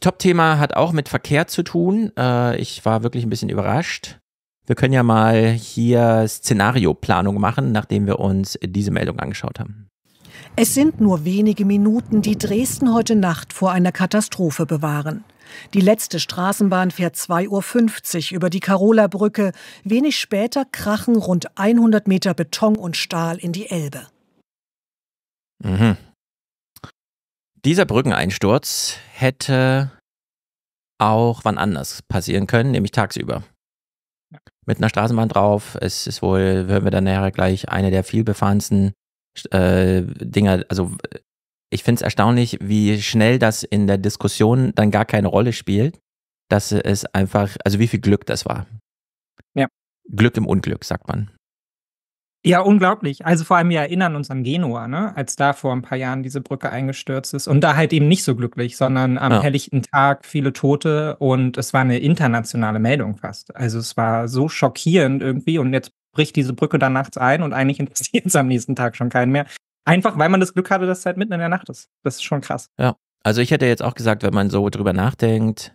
Top-Thema hat auch mit Verkehr zu tun. Äh, ich war wirklich ein bisschen überrascht. Wir können ja mal hier Szenarioplanung machen, nachdem wir uns diese Meldung angeschaut haben. Es sind nur wenige Minuten, die Dresden heute Nacht vor einer Katastrophe bewahren. Die letzte Straßenbahn fährt 2.50 Uhr über die Karola-Brücke. Wenig später krachen rund 100 Meter Beton und Stahl in die Elbe. Mhm. Dieser Brückeneinsturz hätte auch wann anders passieren können, nämlich tagsüber. Ja. Mit einer Straßenbahn drauf. Es ist wohl, hören wir dann näher gleich, eine der vielbefahrensten äh, Dinger. Also ich finde es erstaunlich, wie schnell das in der Diskussion dann gar keine Rolle spielt, dass es einfach, also wie viel Glück das war. Ja. Glück im Unglück, sagt man. Ja, unglaublich. Also vor allem wir erinnern uns an Genua, ne? als da vor ein paar Jahren diese Brücke eingestürzt ist und da halt eben nicht so glücklich, sondern am ja. helllichten Tag viele Tote und es war eine internationale Meldung fast. Also es war so schockierend irgendwie und jetzt bricht diese Brücke dann nachts ein und eigentlich interessiert es am nächsten Tag schon keinen mehr. Einfach weil man das Glück hatte, dass es halt mitten in der Nacht ist. Das ist schon krass. Ja. Also ich hätte jetzt auch gesagt, wenn man so drüber nachdenkt,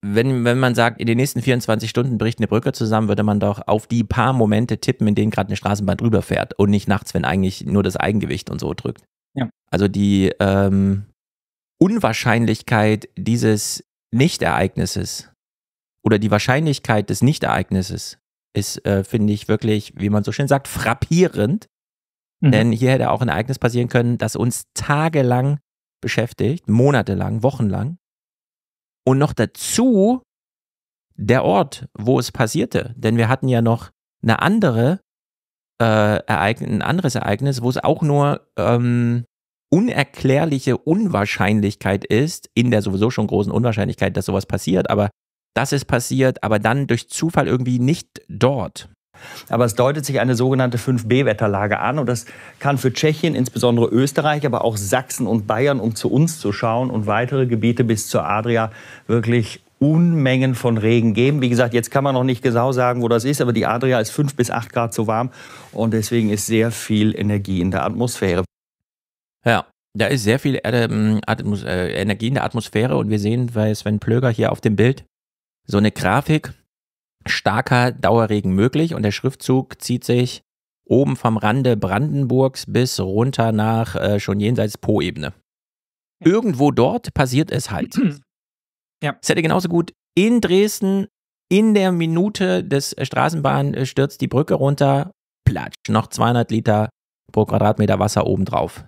wenn, wenn man sagt, in den nächsten 24 Stunden bricht eine Brücke zusammen, würde man doch auf die paar Momente tippen, in denen gerade eine Straßenbahn drüber fährt und nicht nachts, wenn eigentlich nur das Eigengewicht und so drückt. Ja. Also die ähm, Unwahrscheinlichkeit dieses Nichtereignisses oder die Wahrscheinlichkeit des Nichtereignisses ist, äh, finde ich, wirklich, wie man so schön sagt, frappierend. Mhm. Denn hier hätte auch ein Ereignis passieren können, das uns tagelang beschäftigt, monatelang, wochenlang und noch dazu der Ort, wo es passierte. Denn wir hatten ja noch eine andere, äh, Ereign ein anderes Ereignis, wo es auch nur ähm, unerklärliche Unwahrscheinlichkeit ist, in der sowieso schon großen Unwahrscheinlichkeit, dass sowas passiert, aber das ist passiert, aber dann durch Zufall irgendwie nicht dort. Aber es deutet sich eine sogenannte 5B-Wetterlage an. Und das kann für Tschechien, insbesondere Österreich, aber auch Sachsen und Bayern, um zu uns zu schauen und weitere Gebiete bis zur Adria wirklich Unmengen von Regen geben. Wie gesagt, jetzt kann man noch nicht genau sagen, wo das ist, aber die Adria ist 5 bis 8 Grad zu warm und deswegen ist sehr viel Energie in der Atmosphäre. Ja, da ist sehr viel Erde, ähm, Atmos, äh, Energie in der Atmosphäre und wir sehen bei Sven Plöger hier auf dem Bild so eine Grafik, starker Dauerregen möglich und der Schriftzug zieht sich oben vom Rande Brandenburgs bis runter nach äh, schon jenseits Po-Ebene. Irgendwo dort passiert es halt. Ja. Es hätte genauso gut in Dresden in der Minute des Straßenbahn äh, stürzt die Brücke runter, platsch, noch 200 Liter pro Quadratmeter Wasser obendrauf.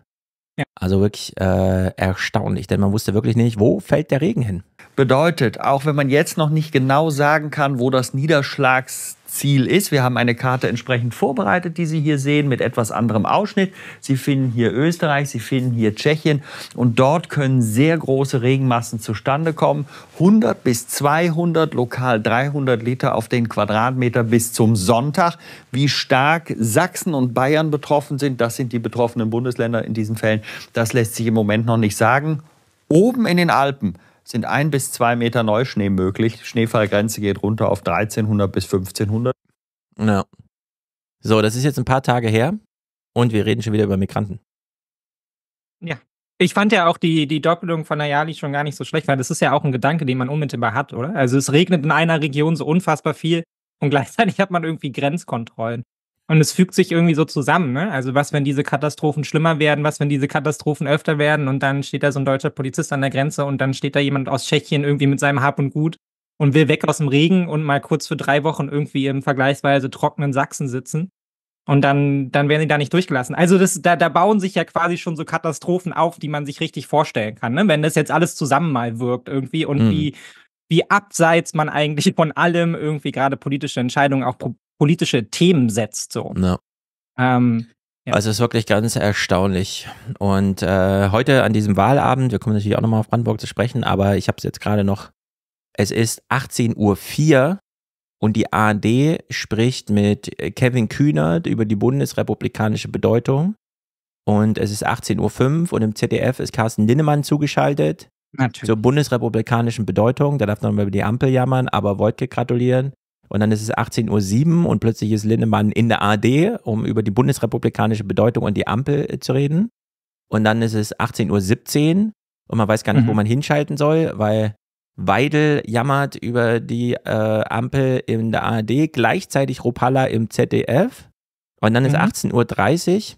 Ja. Also wirklich äh, erstaunlich, denn man wusste wirklich nicht, wo fällt der Regen hin. Bedeutet, auch wenn man jetzt noch nicht genau sagen kann, wo das Niederschlagsziel ist, wir haben eine Karte entsprechend vorbereitet, die Sie hier sehen, mit etwas anderem Ausschnitt. Sie finden hier Österreich, Sie finden hier Tschechien und dort können sehr große Regenmassen zustande kommen. 100 bis 200, lokal 300 Liter auf den Quadratmeter bis zum Sonntag. Wie stark Sachsen und Bayern betroffen sind, das sind die betroffenen Bundesländer in diesen Fällen, das lässt sich im Moment noch nicht sagen. Oben in den Alpen sind ein bis zwei Meter Neuschnee möglich. Schneefallgrenze geht runter auf 1300 bis 1500. Ja. So, das ist jetzt ein paar Tage her und wir reden schon wieder über Migranten. Ja. Ich fand ja auch die, die Doppelung von Ayali schon gar nicht so schlecht, weil das ist ja auch ein Gedanke, den man unmittelbar hat, oder? Also es regnet in einer Region so unfassbar viel und gleichzeitig hat man irgendwie Grenzkontrollen und es fügt sich irgendwie so zusammen. Ne? Also was, wenn diese Katastrophen schlimmer werden, was, wenn diese Katastrophen öfter werden und dann steht da so ein deutscher Polizist an der Grenze und dann steht da jemand aus Tschechien irgendwie mit seinem Hab und Gut und will weg aus dem Regen und mal kurz für drei Wochen irgendwie im vergleichsweise trockenen Sachsen sitzen. Und dann, dann werden sie da nicht durchgelassen. Also das, da, da bauen sich ja quasi schon so Katastrophen auf, die man sich richtig vorstellen kann, ne? wenn das jetzt alles zusammen mal wirkt irgendwie und mhm. wie, wie abseits man eigentlich von allem irgendwie gerade politische Entscheidungen auch pro politische Themen setzt. So. No. Ähm, ja. Also es ist wirklich ganz erstaunlich. Und äh, heute an diesem Wahlabend, wir kommen natürlich auch nochmal auf Brandenburg zu sprechen, aber ich habe es jetzt gerade noch, es ist 18.04 Uhr und die ARD spricht mit Kevin Kühnert über die bundesrepublikanische Bedeutung. Und es ist 18.05 Uhr und im ZDF ist Carsten Linnemann zugeschaltet. Natürlich. Zur bundesrepublikanischen Bedeutung. Da darf man über die Ampel jammern, aber Wolke gratulieren und dann ist es 18.07 Uhr und plötzlich ist Lindemann in der AD, um über die bundesrepublikanische Bedeutung und die Ampel äh, zu reden. Und dann ist es 18.17 Uhr und man weiß gar nicht, mhm. wo man hinschalten soll, weil Weidel jammert über die äh, Ampel in der ARD, gleichzeitig Rupalla im ZDF. Und dann mhm. ist 18.30 Uhr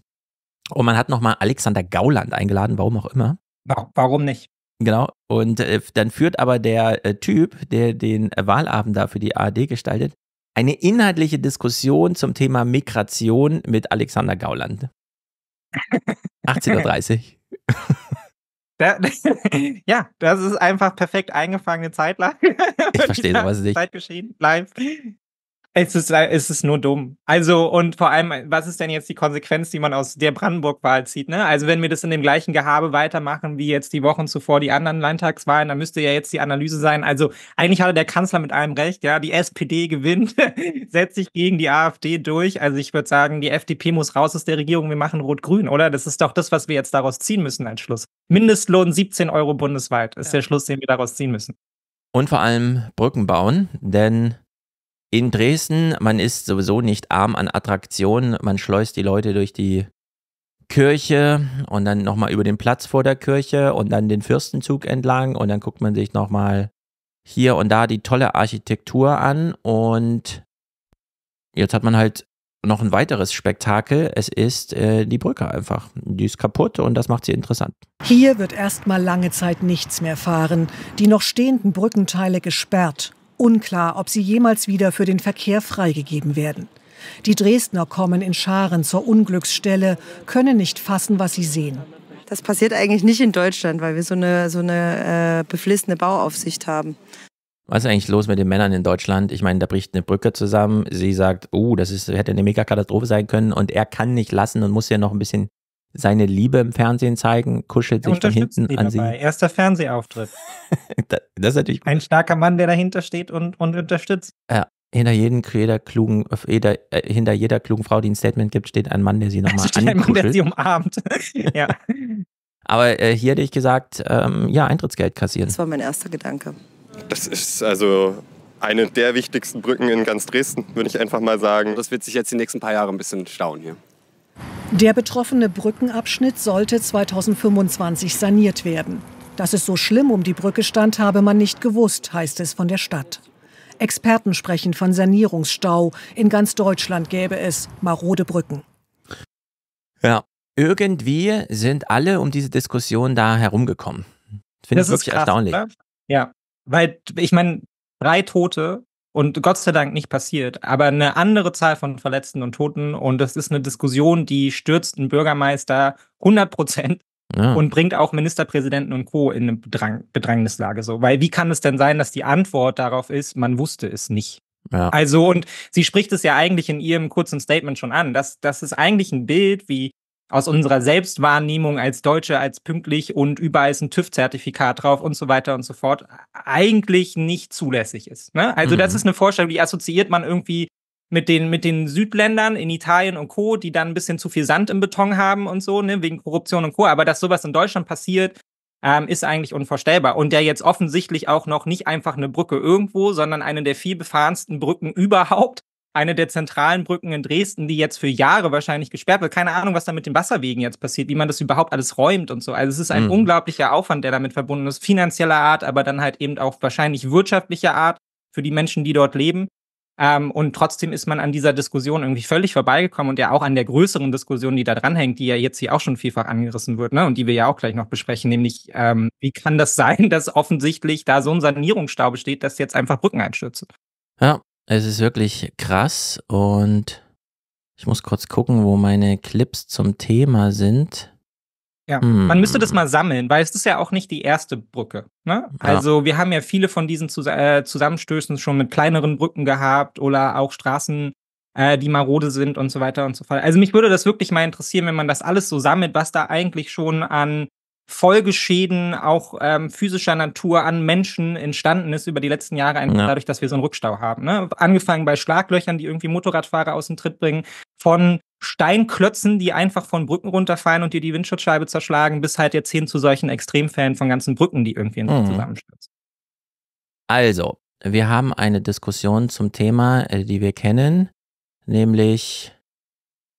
und man hat nochmal Alexander Gauland eingeladen, warum auch immer. Warum nicht? Genau. Und äh, dann führt aber der äh, Typ, der den äh, Wahlabend da für die ARD gestaltet, eine inhaltliche Diskussion zum Thema Migration mit Alexander Gauland. 18.30 Uhr. Da, ja, das ist einfach perfekt eingefangene Zeitlage. Ich verstehe sowas nicht. Zeitgeschehen, live. Es ist, es ist nur dumm. Also, und vor allem, was ist denn jetzt die Konsequenz, die man aus der Brandenburg-Wahl zieht? Ne? Also, wenn wir das in dem gleichen Gehabe weitermachen wie jetzt die Wochen zuvor die anderen Landtagswahlen, dann müsste ja jetzt die Analyse sein. Also, eigentlich hatte der Kanzler mit allem recht, ja, die SPD gewinnt, setzt sich gegen die AfD durch. Also, ich würde sagen, die FDP muss raus aus der Regierung, wir machen Rot-Grün, oder? Das ist doch das, was wir jetzt daraus ziehen müssen als Schluss. Mindestlohn 17 Euro bundesweit ist ja. der Schluss, den wir daraus ziehen müssen. Und vor allem Brücken bauen, denn in Dresden, man ist sowieso nicht arm an Attraktionen. Man schleust die Leute durch die Kirche und dann nochmal über den Platz vor der Kirche und dann den Fürstenzug entlang und dann guckt man sich nochmal hier und da die tolle Architektur an und jetzt hat man halt noch ein weiteres Spektakel. Es ist äh, die Brücke einfach. Die ist kaputt und das macht sie interessant. Hier wird erstmal lange Zeit nichts mehr fahren. Die noch stehenden Brückenteile gesperrt Unklar, ob sie jemals wieder für den Verkehr freigegeben werden. Die Dresdner kommen in Scharen zur Unglücksstelle, können nicht fassen, was sie sehen. Das passiert eigentlich nicht in Deutschland, weil wir so eine, so eine äh, beflissene Bauaufsicht haben. Was ist eigentlich los mit den Männern in Deutschland? Ich meine, da bricht eine Brücke zusammen. Sie sagt, oh, das ist, hätte eine Megakatastrophe sein können und er kann nicht lassen und muss ja noch ein bisschen seine Liebe im Fernsehen zeigen, kuschelt er sich von hinten sie an sie. Dabei. Erster Fernsehauftritt. das, ist natürlich ein starker Mann, der dahinter steht und, und unterstützt. Ja, hinter jedem jeder klugen, äh, jeder, äh, hinter jeder klugen Frau, die ein Statement gibt, steht ein Mann, der sie nochmal ankuschelt. Ein Mann, der sie umarmt. ja. Aber äh, hier hätte ich gesagt, ähm, ja, Eintrittsgeld kassieren. Das war mein erster Gedanke. Das ist also eine der wichtigsten Brücken in ganz Dresden, würde ich einfach mal sagen. Das wird sich jetzt die nächsten paar Jahre ein bisschen stauen hier. Der betroffene Brückenabschnitt sollte 2025 saniert werden. Dass es so schlimm um die Brücke stand, habe man nicht gewusst, heißt es von der Stadt. Experten sprechen von Sanierungsstau. In ganz Deutschland gäbe es marode Brücken. Ja, irgendwie sind alle um diese Diskussion da herumgekommen. Finde ich wirklich krass, erstaunlich. Oder? Ja, weil ich meine, drei Tote und Gott sei Dank nicht passiert, aber eine andere Zahl von Verletzten und Toten. Und das ist eine Diskussion, die stürzt einen Bürgermeister 100 Prozent ja. und bringt auch Ministerpräsidenten und Co. in eine Bedrang Bedrängnislage. So, weil wie kann es denn sein, dass die Antwort darauf ist, man wusste es nicht? Ja. Also, und sie spricht es ja eigentlich in ihrem kurzen Statement schon an, dass das ist eigentlich ein Bild, wie aus unserer Selbstwahrnehmung als Deutsche, als pünktlich und überall ist ein TÜV-Zertifikat drauf und so weiter und so fort, eigentlich nicht zulässig ist. Ne? Also mhm. das ist eine Vorstellung, die assoziiert man irgendwie mit den, mit den Südländern in Italien und Co., die dann ein bisschen zu viel Sand im Beton haben und so, ne? wegen Korruption und Co. Aber dass sowas in Deutschland passiert, ähm, ist eigentlich unvorstellbar. Und der jetzt offensichtlich auch noch nicht einfach eine Brücke irgendwo, sondern eine der viel befahrensten Brücken überhaupt eine der zentralen Brücken in Dresden, die jetzt für Jahre wahrscheinlich gesperrt wird. Keine Ahnung, was da mit den Wasserwegen jetzt passiert, wie man das überhaupt alles räumt und so. Also es ist ein mhm. unglaublicher Aufwand, der damit verbunden ist, finanzieller Art, aber dann halt eben auch wahrscheinlich wirtschaftlicher Art für die Menschen, die dort leben. Ähm, und trotzdem ist man an dieser Diskussion irgendwie völlig vorbeigekommen und ja auch an der größeren Diskussion, die da dranhängt, die ja jetzt hier auch schon vielfach angerissen wird, ne? Und die wir ja auch gleich noch besprechen, nämlich ähm, wie kann das sein, dass offensichtlich da so ein Sanierungsstau besteht, dass jetzt einfach Brücken einstürzen? Ja, es ist wirklich krass und ich muss kurz gucken, wo meine Clips zum Thema sind. Ja, hm. man müsste das mal sammeln, weil es ist ja auch nicht die erste Brücke. Ne? Ja. Also wir haben ja viele von diesen Zus äh, Zusammenstößen schon mit kleineren Brücken gehabt oder auch Straßen, äh, die marode sind und so weiter und so fort. Also mich würde das wirklich mal interessieren, wenn man das alles so sammelt, was da eigentlich schon an Folgeschäden auch ähm, physischer Natur an Menschen entstanden ist über die letzten Jahre, einfach ja. dadurch, dass wir so einen Rückstau haben. Ne? Angefangen bei Schlaglöchern, die irgendwie Motorradfahrer aus dem Tritt bringen, von Steinklötzen, die einfach von Brücken runterfallen und dir die Windschutzscheibe zerschlagen, bis halt jetzt hin zu solchen Extremfällen von ganzen Brücken, die irgendwie in mhm. zusammenstürzen. Also, wir haben eine Diskussion zum Thema, äh, die wir kennen, nämlich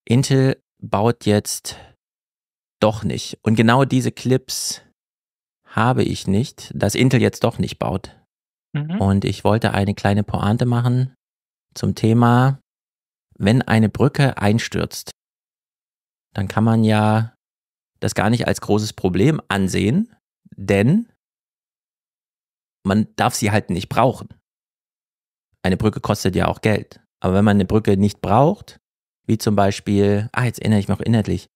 Intel baut jetzt doch nicht. Und genau diese Clips habe ich nicht, dass Intel jetzt doch nicht baut. Mhm. Und ich wollte eine kleine Pointe machen zum Thema, wenn eine Brücke einstürzt, dann kann man ja das gar nicht als großes Problem ansehen, denn man darf sie halt nicht brauchen. Eine Brücke kostet ja auch Geld. Aber wenn man eine Brücke nicht braucht, wie zum Beispiel, ah, jetzt erinnere ich mich auch inhaltlich,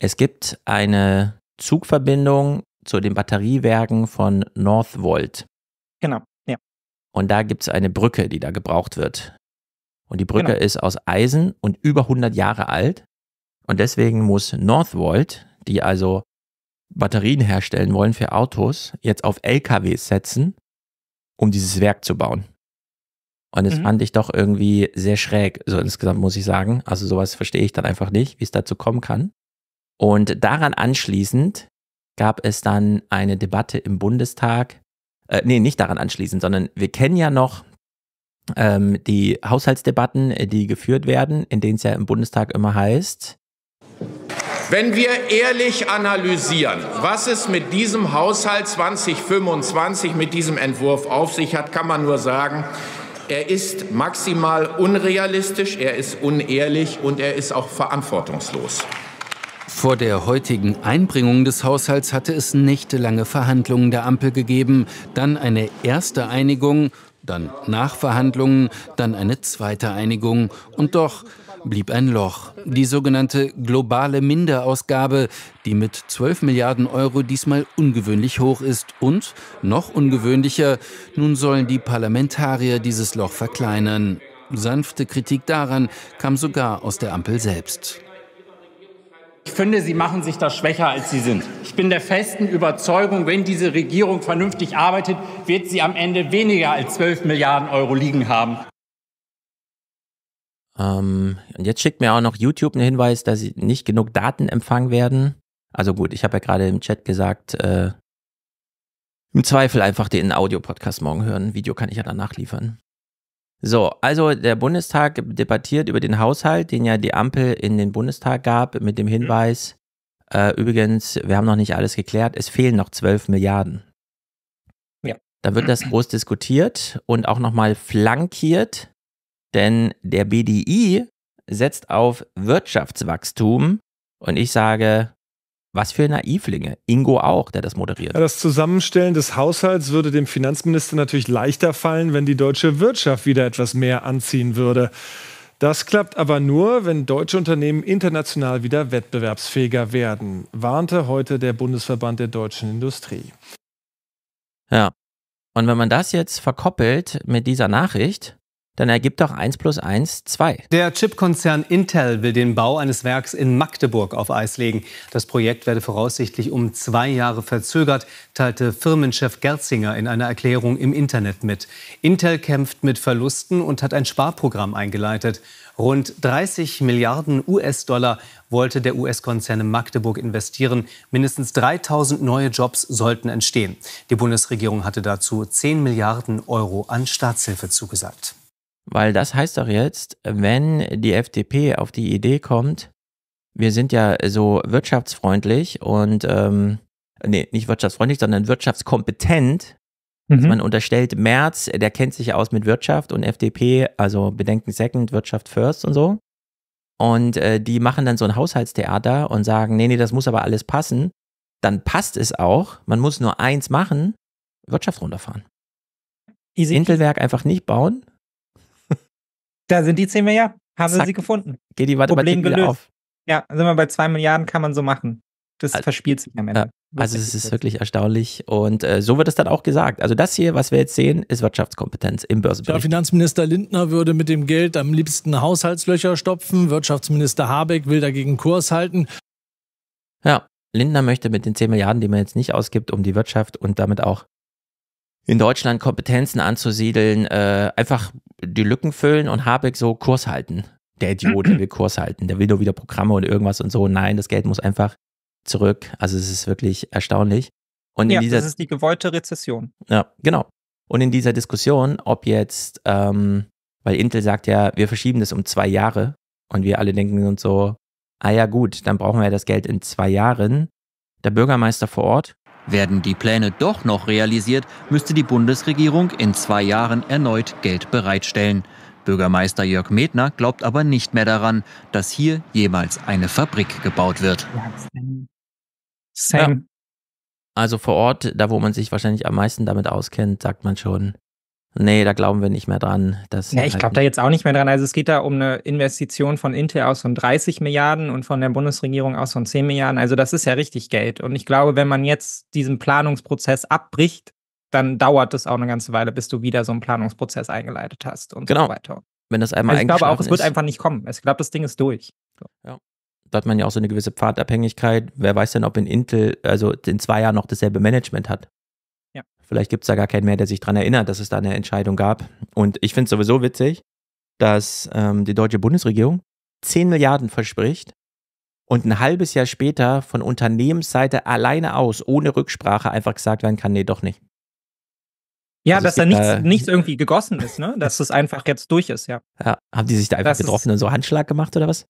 es gibt eine Zugverbindung zu den Batteriewerken von Northvolt. Genau, ja. Und da gibt es eine Brücke, die da gebraucht wird. Und die Brücke genau. ist aus Eisen und über 100 Jahre alt. Und deswegen muss Northvolt, die also Batterien herstellen wollen für Autos, jetzt auf LKWs setzen, um dieses Werk zu bauen. Und das mhm. fand ich doch irgendwie sehr schräg, so insgesamt muss ich sagen. Also sowas verstehe ich dann einfach nicht, wie es dazu kommen kann. Und daran anschließend gab es dann eine Debatte im Bundestag. Äh, nee, nicht daran anschließend, sondern wir kennen ja noch ähm, die Haushaltsdebatten, äh, die geführt werden, in denen es ja im Bundestag immer heißt. Wenn wir ehrlich analysieren, was es mit diesem Haushalt 2025, mit diesem Entwurf auf sich hat, kann man nur sagen, er ist maximal unrealistisch, er ist unehrlich und er ist auch verantwortungslos. Vor der heutigen Einbringung des Haushalts hatte es nächtelange Verhandlungen der Ampel gegeben, dann eine erste Einigung, dann Nachverhandlungen, dann eine zweite Einigung und doch blieb ein Loch. Die sogenannte globale Minderausgabe, die mit 12 Milliarden Euro diesmal ungewöhnlich hoch ist. Und, noch ungewöhnlicher, nun sollen die Parlamentarier dieses Loch verkleinern. Sanfte Kritik daran kam sogar aus der Ampel selbst. Ich finde, sie machen sich da schwächer, als sie sind. Ich bin der festen Überzeugung, wenn diese Regierung vernünftig arbeitet, wird sie am Ende weniger als 12 Milliarden Euro liegen haben. Ähm, jetzt schickt mir auch noch YouTube einen Hinweis, dass sie nicht genug Daten empfangen werden. Also gut, ich habe ja gerade im Chat gesagt, äh, im Zweifel einfach den Audio-Podcast morgen hören. Video kann ich ja dann nachliefern. So, also der Bundestag debattiert über den Haushalt, den ja die Ampel in den Bundestag gab, mit dem mhm. Hinweis, äh, übrigens, wir haben noch nicht alles geklärt, es fehlen noch 12 Milliarden. Ja. Da wird das groß diskutiert und auch nochmal flankiert, denn der BDI setzt auf Wirtschaftswachstum und ich sage, was für Naivlinge. Ingo auch, der das moderiert. Ja, das Zusammenstellen des Haushalts würde dem Finanzminister natürlich leichter fallen, wenn die deutsche Wirtschaft wieder etwas mehr anziehen würde. Das klappt aber nur, wenn deutsche Unternehmen international wieder wettbewerbsfähiger werden, warnte heute der Bundesverband der deutschen Industrie. Ja. Und wenn man das jetzt verkoppelt mit dieser Nachricht, dann ergibt doch 1 plus 1 2. Der Chipkonzern Intel will den Bau eines Werks in Magdeburg auf Eis legen. Das Projekt werde voraussichtlich um zwei Jahre verzögert, teilte Firmenchef Gerzinger in einer Erklärung im Internet mit. Intel kämpft mit Verlusten und hat ein Sparprogramm eingeleitet. Rund 30 Milliarden US-Dollar wollte der US-Konzern in Magdeburg investieren. Mindestens 3000 neue Jobs sollten entstehen. Die Bundesregierung hatte dazu 10 Milliarden Euro an Staatshilfe zugesagt. Weil das heißt doch jetzt, wenn die FDP auf die Idee kommt, wir sind ja so wirtschaftsfreundlich und, ähm, nee, nicht wirtschaftsfreundlich, sondern wirtschaftskompetent, also man unterstellt Merz, der kennt sich ja aus mit Wirtschaft und FDP, also Bedenken Second, Wirtschaft First und so. Und äh, die machen dann so ein Haushaltstheater und sagen, nee, nee, das muss aber alles passen. Dann passt es auch. Man muss nur eins machen, Wirtschaft runterfahren. Easy. Intelwerk einfach nicht bauen, da sind die 10 Milliarden. Haben Zack. sie gefunden. Geht die Warte Problem gelöst. auf. Ja, sind wir bei 2 Milliarden, kann man so machen. Das also, verspielt sich am Ende. also es ist wirklich erstaunlich und äh, so wird es dann auch gesagt. Also das hier, was wir jetzt sehen, ist Wirtschaftskompetenz im Börsenbereich. Ja, Finanzminister Lindner würde mit dem Geld am liebsten Haushaltslöcher stopfen. Wirtschaftsminister Habeck will dagegen Kurs halten. Ja, Lindner möchte mit den 10 Milliarden, die man jetzt nicht ausgibt, um die Wirtschaft und damit auch in Deutschland Kompetenzen anzusiedeln, äh, einfach die Lücken füllen und Habeck so Kurs halten. Der Idiot, der will Kurs halten, der will nur wieder Programme und irgendwas und so. Nein, das Geld muss einfach zurück. Also es ist wirklich erstaunlich. Und ja, dieser, das ist die gewollte Rezession. Ja, genau. Und in dieser Diskussion, ob jetzt, ähm, weil Intel sagt ja, wir verschieben das um zwei Jahre und wir alle denken uns so, ah ja gut, dann brauchen wir das Geld in zwei Jahren. Der Bürgermeister vor Ort, werden die Pläne doch noch realisiert, müsste die Bundesregierung in zwei Jahren erneut Geld bereitstellen. Bürgermeister Jörg Medner glaubt aber nicht mehr daran, dass hier jemals eine Fabrik gebaut wird. Same. Ja. Also vor Ort, da wo man sich wahrscheinlich am meisten damit auskennt, sagt man schon, Nee, da glauben wir nicht mehr dran. Dass ja, ich halt glaube da jetzt auch nicht mehr dran. Also es geht da um eine Investition von Intel aus von 30 Milliarden und von der Bundesregierung aus von 10 Milliarden. Also das ist ja richtig Geld. Und ich glaube, wenn man jetzt diesen Planungsprozess abbricht, dann dauert es auch eine ganze Weile, bis du wieder so einen Planungsprozess eingeleitet hast und genau. so weiter. Wenn das einmal also Ich glaube auch, es wird ist. einfach nicht kommen. Also ich glaube, das Ding ist durch. So. Ja. Da hat man ja auch so eine gewisse Pfadabhängigkeit. Wer weiß denn, ob in Intel, also in zwei Jahren noch dasselbe Management hat? Vielleicht gibt es da gar keinen mehr, der sich daran erinnert, dass es da eine Entscheidung gab. Und ich finde es sowieso witzig, dass ähm, die deutsche Bundesregierung 10 Milliarden verspricht und ein halbes Jahr später von Unternehmensseite alleine aus, ohne Rücksprache, einfach gesagt werden kann, nee, doch nicht. Ja, also dass da nichts, äh, nichts, irgendwie gegossen ist, ne? Dass es einfach jetzt durch ist, ja. ja haben die sich da einfach das getroffen und so Handschlag gemacht oder was?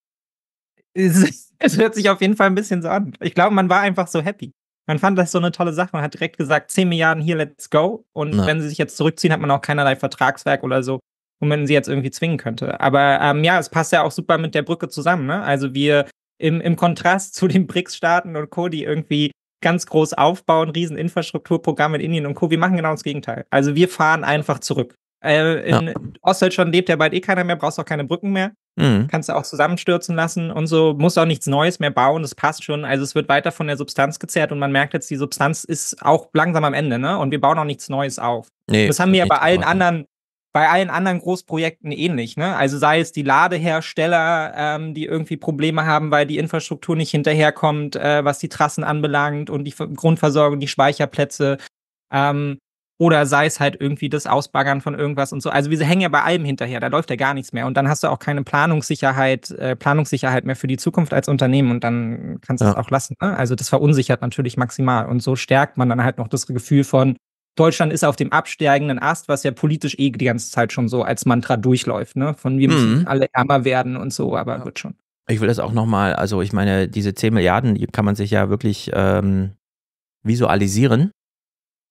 Es, es hört sich auf jeden Fall ein bisschen so an. Ich glaube, man war einfach so happy. Man fand das so eine tolle Sache. Man hat direkt gesagt, 10 Milliarden hier, let's go. Und ja. wenn sie sich jetzt zurückziehen, hat man auch keinerlei Vertragswerk oder so, um man sie jetzt irgendwie zwingen könnte. Aber ähm, ja, es passt ja auch super mit der Brücke zusammen. Ne? Also wir im, im Kontrast zu den BRICS-Staaten und Co., die irgendwie ganz groß aufbauen, riesen in Indien und Co. Wir machen genau das Gegenteil. Also wir fahren einfach zurück. Äh, in ja. Ostdeutschland lebt ja bald eh keiner mehr, brauchst auch keine Brücken mehr. Mhm. Kannst du auch zusammenstürzen lassen und so, musst auch nichts Neues mehr bauen, das passt schon. Also es wird weiter von der Substanz gezerrt und man merkt jetzt, die Substanz ist auch langsam am Ende, ne? Und wir bauen auch nichts Neues auf. Nee, das haben wir ja bei allen anderen bei allen anderen Großprojekten ähnlich. Ne? Also sei es die Ladehersteller, ähm, die irgendwie Probleme haben, weil die Infrastruktur nicht hinterherkommt, äh, was die Trassen anbelangt und die Grundversorgung, die Speicherplätze. Ähm, oder sei es halt irgendwie das Ausbaggern von irgendwas und so. Also wir hängen ja bei allem hinterher, da läuft ja gar nichts mehr. Und dann hast du auch keine Planungssicherheit, äh, Planungssicherheit mehr für die Zukunft als Unternehmen und dann kannst du es ja. auch lassen. Ne? Also das verunsichert natürlich maximal. Und so stärkt man dann halt noch das Gefühl von, Deutschland ist auf dem absteigenden Ast, was ja politisch eh die ganze Zeit schon so als Mantra durchläuft, ne? Von wir müssen mhm. alle ärmer werden und so, aber ja. wird schon. Ich will das auch nochmal, also ich meine, diese 10 Milliarden, die kann man sich ja wirklich ähm, visualisieren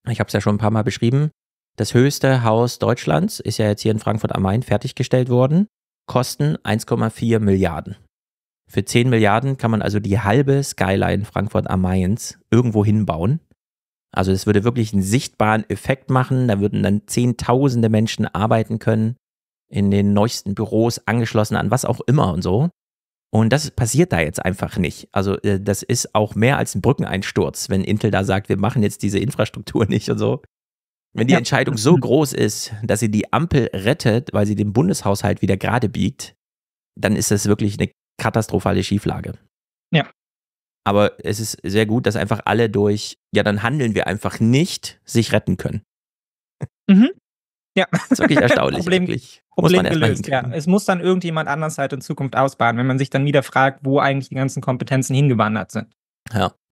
ich habe es ja schon ein paar Mal beschrieben, das höchste Haus Deutschlands ist ja jetzt hier in Frankfurt am Main fertiggestellt worden. Kosten 1,4 Milliarden. Für 10 Milliarden kann man also die halbe Skyline Frankfurt am Mainz irgendwo hinbauen. Also es würde wirklich einen sichtbaren Effekt machen. Da würden dann Zehntausende Menschen arbeiten können, in den neuesten Büros angeschlossen an was auch immer und so. Und das passiert da jetzt einfach nicht. Also äh, das ist auch mehr als ein Brückeneinsturz, wenn Intel da sagt, wir machen jetzt diese Infrastruktur nicht und so. Wenn die ja. Entscheidung so groß ist, dass sie die Ampel rettet, weil sie den Bundeshaushalt wieder gerade biegt, dann ist das wirklich eine katastrophale Schieflage. Ja. Aber es ist sehr gut, dass einfach alle durch, ja, dann handeln wir einfach nicht, sich retten können. Mhm. Ja. Das ist wirklich erstaunlich. Problem, wirklich. Problem gelöst, ja. Es muss dann irgendjemand anders halt in Zukunft ausbaden, wenn man sich dann wieder fragt, wo eigentlich die ganzen Kompetenzen hingewandert sind. Ja.